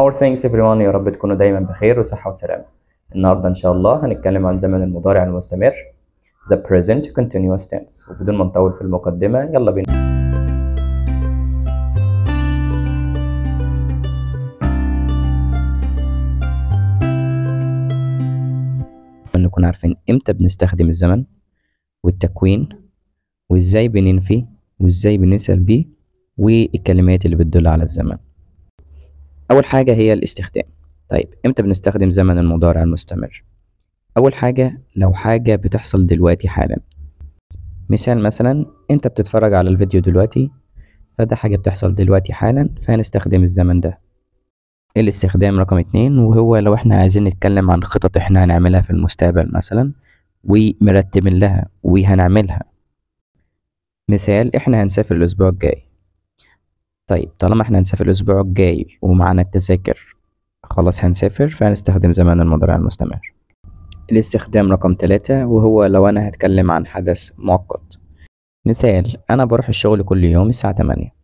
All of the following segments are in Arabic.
Our thanks everyone يا رب تكونوا دايما بخير وصحة وسلامة النهاردة إن شاء الله هنتكلم عن زمن المضارع المستمر the present continuous tense وبدون ما نطول في المقدمة يلا بينا نكون عارفين امتى بنستخدم الزمن والتكوين وازاي بننفي وازاي بنسأل بيه والكلمات اللي بتدل على الزمن أول حاجة هي الاستخدام طيب إمتى بنستخدم زمن المضارع المستمر؟ أول حاجة لو حاجة بتحصل دلوقتي حالا مثال مثلا أنت بتتفرج على الفيديو دلوقتي فده حاجة بتحصل دلوقتي حالا فهنستخدم الزمن ده الاستخدام رقم اتنين وهو لو احنا عايزين نتكلم عن خطط احنا هنعملها في المستقبل مثلا ومرتبين لها وهنعملها مثال احنا هنسافر الأسبوع الجاي طيب طالما احنا هنسافر الأسبوع الجاي ومعانا التذاكر خلاص هنسافر فهنستخدم زمان المضارع المستمر الاستخدام رقم ثلاثة وهو لو أنا هتكلم عن حدث مؤقت مثال أنا بروح الشغل كل يوم الساعة تمانية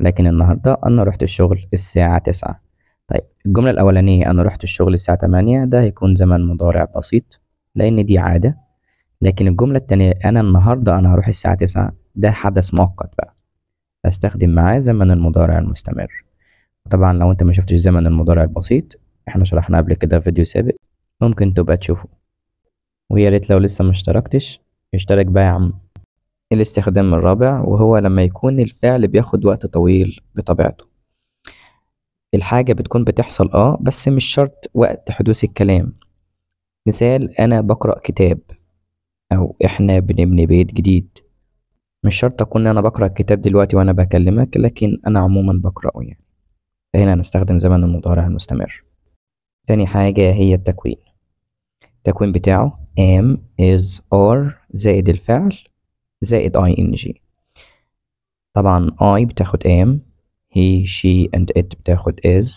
لكن النهاردة أنا رحت الشغل الساعة تسعة طيب الجملة الأولانية أنا رحت الشغل الساعة تمانية ده هيكون زمن مضارع بسيط لأن دي عادة لكن الجملة التانية أنا النهاردة أنا هروح الساعة تسعة ده حدث مؤقت بقى أستخدم معاه زمن المضارع المستمر طبعا لو أنت ما شفتش زمن المضارع البسيط احنا شرحناه قبل كده في فيديو سابق ممكن تبقى تشوفه ويا ريت لو لسه ما اشتركتش اشترك بقى يا عم الاستخدام الرابع وهو لما يكون الفعل بياخد وقت طويل بطبيعته الحاجة بتكون بتحصل اه بس مش شرط وقت حدوث الكلام مثال أنا بقرأ كتاب أو إحنا بنبني بيت جديد مش شرط أكون إن أنا بقرأ الكتاب دلوقتي وأنا بكلمك لكن أنا عموما بقرأه يعني فهنا هنستخدم زمن المضارع المستمر تاني حاجة هي التكوين التكوين بتاعه am is are زائد الفعل زائد ing طبعا I بتاخد am he she and it بتاخد is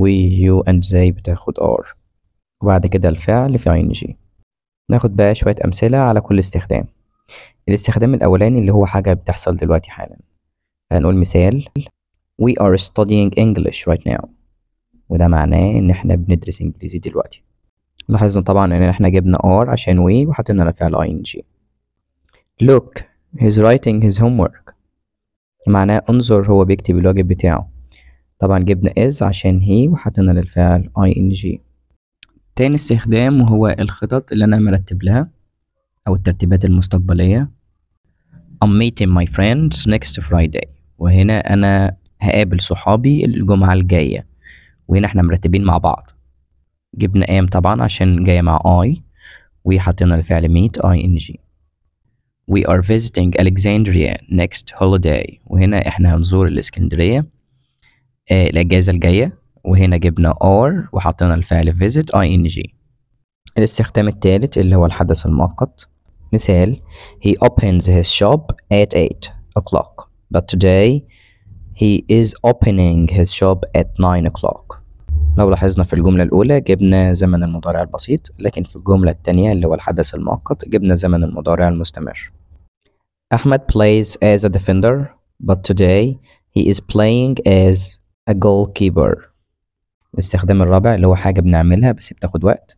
we you and they بتاخد are وبعد كده الفعل في ing ناخد بقى شوية أمثلة على كل استخدام الاستخدام الأولاني اللي هو حاجة بتحصل دلوقتي حالا هنقول مثال We are studying English right now وده معناه إن إحنا بندرس إنجليزي دلوقتي لاحظنا طبعا إن إحنا جبنا ار عشان we وحطينا لها فعل ing Look he's writing his homework معناه انظر هو بيكتب الواجب بتاعه طبعا جبنا is عشان هي وحطينا للفعل ing تاني استخدام وهو الخطط اللي أنا مرتب لها أو الترتيبات المستقبلية I'm meeting my friends next Friday وهنا أنا هقابل صحابي الجمعة الجاية وهنا احنا مرتبين مع بعض جبنا am طبعا عشان جاية مع I وحطينا الفعل meet ing We are visiting Alexandria next holiday وهنا احنا هنزور الاسكندرية آه الأجازة الجاية وهنا جبنا are وحطينا الفعل visit ing الاستخدام الثالث اللي هو الحدث المؤقت مثال He opens his shop at 8 o'clock but today he is opening his shop at 9 o'clock لو لاحظنا في الجملة الأولى جبنا زمن المضارع البسيط لكن في الجملة الثانية اللي هو الحدث المؤقت جبنا زمن المضارع المستمر أحمد plays as a defender but today he is playing as a goalkeeper الاستخدام الرابع اللي هو حاجة بنعملها بس بتاخد وقت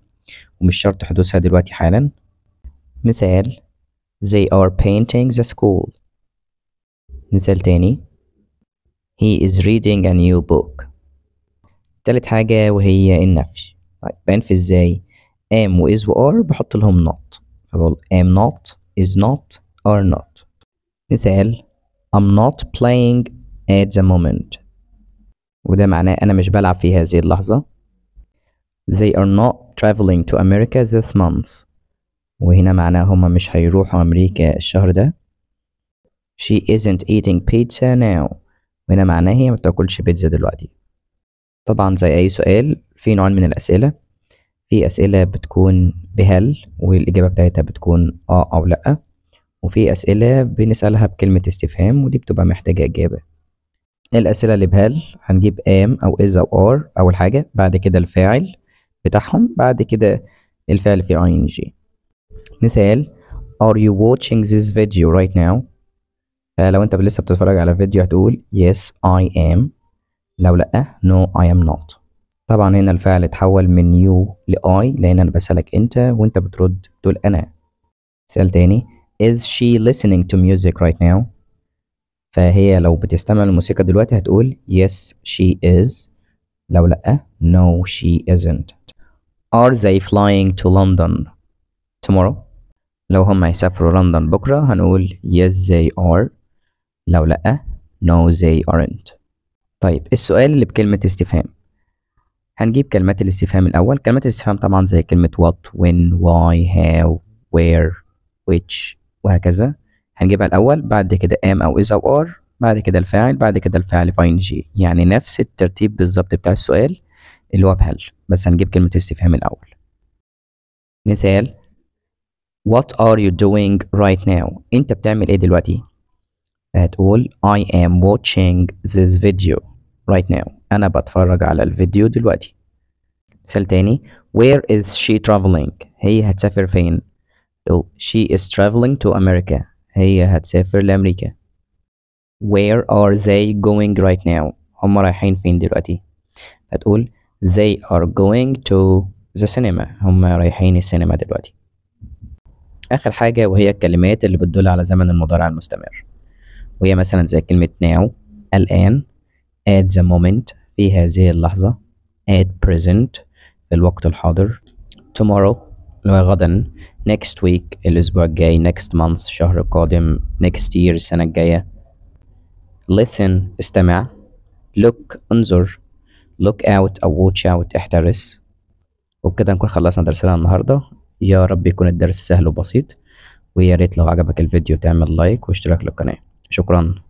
ومش شرط حدوثها دلوقتي حالا مثال They are painting the school مثال تاني He is reading a new book تالت حاجة وهي النفي طيب بنفي ازاي am و is و are بحط لهم not فبقول am not is not are not مثال I'm not playing at the moment وده معناه أنا مش بلعب في هذه اللحظة They are not traveling to America this month وهنا معناه هما مش هيروحوا أمريكا الشهر ده she isn't eating pizza now وهنا معناه هي مبتاكلش بيتزا دلوقتي طبعا زي أي سؤال في نوع من الأسئلة في أسئلة بتكون بهل والإجابة بتاعتها بتكون آه أو لأ وفي أسئلة بنسألها بكلمة استفهام ودي بتبقى محتاجة إجابة الأسئلة اللي بهل هنجيب am أو is أو are أول حاجة بعد كده الفاعل بتاعهم بعد كده الفعل في ing مثال are you watching this video right now آه لو انت لسه بتتفرج على فيديو هتقول yes I am لو لأ no I am not طبعا هنا الفعل اتحول من you ل I لأن أنا بسألك أنت وأنت بترد تقول أنا سؤال تاني is she listening to music right now فهي لو بتستمع للموسيقى دلوقتي هتقول yes she is لو لأ no she isn't are they flying to London tomorrow لو هم هيسافروا لندن بكرة هنقول yes they are لو لأ no they aren't طيب السؤال اللي بكلمة استفهام هنجيب كلمات الاستفهام الأول كلمات الاستفهام طبعا زي كلمة what when why how where which وهكذا هنجيبها الأول بعد كده am أو is أو are بعد كده الفاعل بعد كده الفاعل فاينجي يعني نفس الترتيب بالظبط بتاع السؤال اللي هو بهل بس هنجيب كلمة استفهام الأول مثال What are you doing right now? أنت بتعمل إيه دلوقتي؟ at all I am watching this video right now أنا بتفرج على الفيديو دلوقتي مثال تاني Where is she traveling? هي هتسافر فين؟ so oh, she is traveling to America هي هتسافر لأمريكا Where are they going right now? هم رايحين فين دلوقتي؟ هتقول They are going to the cinema هم رايحين السينما دلوقتي آخر حاجة وهي الكلمات اللي بتدل على زمن المضارع المستمر وهي مثلا زي كلمة now الآن at the moment في هذه اللحظة at present في الوقت الحاضر tomorrow اللي هو غدا next week الأسبوع الجاي next month الشهر القادم next year السنة الجاية listen استمع look انظر look out أو watch out احترس وبكده نكون خلصنا درسنا النهاردة يا رب يكون الدرس سهل وبسيط ويا ريت لو عجبك الفيديو تعمل لايك واشتراك للقناة شكرا